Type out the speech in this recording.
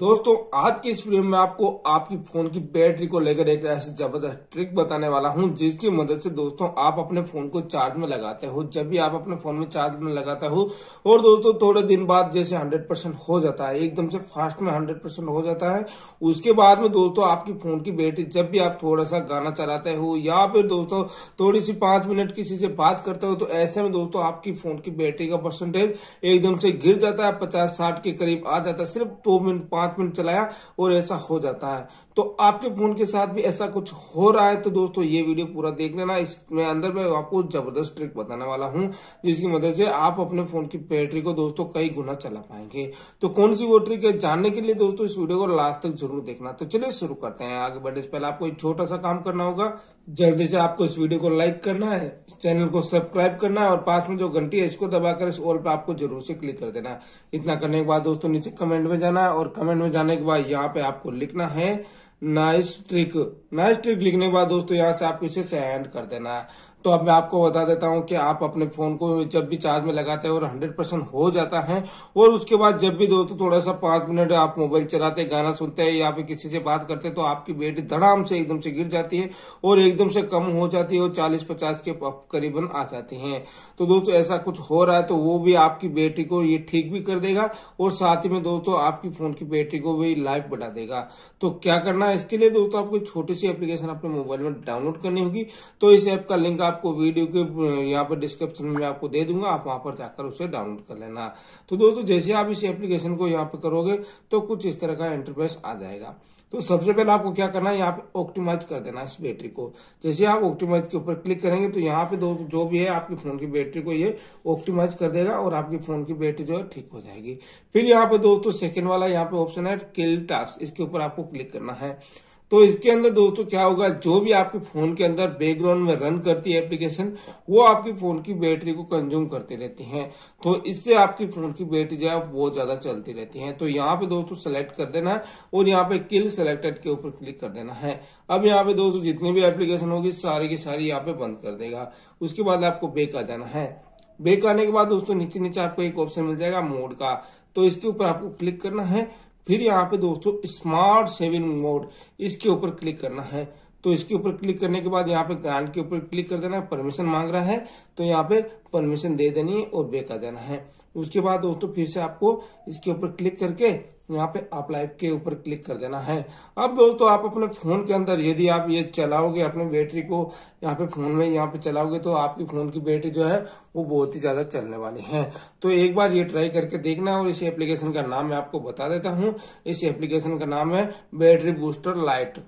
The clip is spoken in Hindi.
दोस्तों आज की इस वीडियो में आपको आपकी फोन की बैटरी को लेकर एक ऐसी जबरदस्त ट्रिक बताने वाला हूं जिसकी मदद से दोस्तों आप अपने फोन को चार्ज में लगाते हो जब भी आप अपने फोन में चार्ज में लगाते हो और दोस्तों थोड़े दिन बाद जैसे 100 परसेंट हो जाता है एकदम से फास्ट में 100 परसेंट हो जाता है उसके बाद में दोस्तों आपकी फोन की बैटरी जब भी आप थोड़ा सा गाना चलाते हो या फिर दोस्तों थोड़ी सी पांच मिनट किसी से बात करते हो तो ऐसे में दोस्तों आपकी फोन की बैटरी का परसेंटेज एकदम से गिर जाता है पचास साठ के करीब आ जाता है सिर्फ दो मिनट पांच हाथ में चलाया और ऐसा हो जाता है तो आपके फोन के साथ भी ऐसा कुछ हो रहा है तो दोस्तों ये वीडियो पूरा देख लेना इसमें अंदर मैं आपको जबरदस्त ट्रिक बताने वाला हूँ जिसकी मदद से आप अपने फोन की बैटरी को दोस्तों कई गुना चला पाएंगे तो कौन सी वो ट्रिक है जानने के लिए दोस्तों इस वीडियो को लास्ट तक जरूर देखना तो चलिए शुरू करते हैं आगे बढ़ने से पहले आपको एक छोटा सा काम करना होगा जल्दी से आपको इस वीडियो को लाइक करना है चैनल को सब्सक्राइब करना है और पास में जो घंटी है इसको दबाकर इस ऑल पे आपको जरूर से क्लिक कर देना इतना करने के बाद दोस्तों नीचे कमेंट में जाना है और कमेंट कमेंट में जाने के बाद यहाँ पे आपको लिखना है नाइस ट्रिक नाइस ट्रिक लिखने के बाद दोस्तों यहाँ से आपको इसे सेंड कर देना है तो अब मैं आपको बता देता हूँ कि आप अपने फ़ोन को जब भी चार्ज में लगाते हैं और हंड्रेड परसेंट हो जाता है और उसके बाद जब भी दोस्तों थोड़ा सा पांच मिनट आप मोबाइल चलाते गाना सुनते हैं या फिर किसी से बात करते हैं तो आपकी बैटरी धड़ाम से एकदम से गिर जाती है और एकदम से कम हो जाती है और चालीस पचास के करीबन आ जाती है तो दोस्तों ऐसा कुछ हो रहा है तो वो भी आपकी बैटरी को ये ठीक भी कर देगा और साथ ही में दोस्तों आपकी फोन की बैटरी को भी लाइफ बढ़ा देगा तो क्या करना है इसके लिए दोस्तों आपको छोटी सी एप्लीकेशन अपने मोबाइल में डाउनलोड करनी होगी तो इस ऐप का लिंक आपको वीडियो के यहाँ पर डिस्क्रिप्शन में आपको दे दूंगा आप वहां पर जाकर उसे डाउनलोड कर लेना तो दोस्तों जैसे आप इस एप्लीकेशन को यहाँ पर करोगे तो कुछ इस तरह का इंटरफेस आ जाएगा तो सबसे पहले आपको क्या करना है यहाँ पे ऑक्टिमाइज कर देना इस बैटरी को जैसे आप ऑक्टिमाइज के ऊपर क्लिक करेंगे तो यहाँ पे दोस्तों जो भी है आपके फोन की बैटरी को ये ऑक्टिमाइज कर देगा और आपके फोन की बैटरी जो है ठीक हो जाएगी फिर यहाँ पे दोस्तों सेकेंड वाला यहाँ पे ऑप्शन है किल टास्क इसके ऊपर आपको क्लिक करना है तो इसके अंदर दोस्तों क्या होगा जो भी आपके फोन के अंदर बैकग्राउंड में रन करती है एप्लीकेशन वो आपके फोन की बैटरी को कंज्यूम करती रहती है तो इससे आपकी फोन की बैटरी जो है बहुत ज्यादा चलती रहती है तो यहाँ पे दोस्तों सेलेक्ट कर देना है और यहाँ पे किल सेलेक्टेड के ऊपर क्लिक कर देना है अब यहाँ पे दोस्तों जितनी भी एप्लीकेशन होगी सारी की सारी यहाँ पे बंद कर देगा उसके बाद आपको बेक आ जाना है बेक आने के बाद दोस्तों नीचे नीचे आपको एक ऑप्शन मिल जाएगा मोड का तो इसके ऊपर आपको क्लिक करना है फिर यहाँ पे दोस्तों स्मार्ट सेविंग मोड इसके ऊपर क्लिक करना है तो इसके ऊपर क्लिक करने के बाद यहाँ पे ग्रांट के ऊपर क्लिक कर देना है परमिशन मांग रहा है तो यहाँ पे परमिशन दे देनी है और बेक आ जाना है उसके बाद दोस्तों फिर से आपको इसके ऊपर क्लिक करके यहाँ पे अप्लाई के ऊपर क्लिक कर देना है अब दोस्तों आप अपने फोन के अंदर यदि आप ये चलाओगे अपने बैटरी को यहाँ पे फोन में यहाँ पे चलाओगे तो आपकी फोन की बैटरी जो है वो बहुत ही ज्यादा चलने वाली है तो एक बार ये ट्राई करके देखना और इस एप्लीकेशन का नाम मैं आपको बता देता हूँ इस एप्लीकेशन का नाम है बैटरी बूस्टर लाइट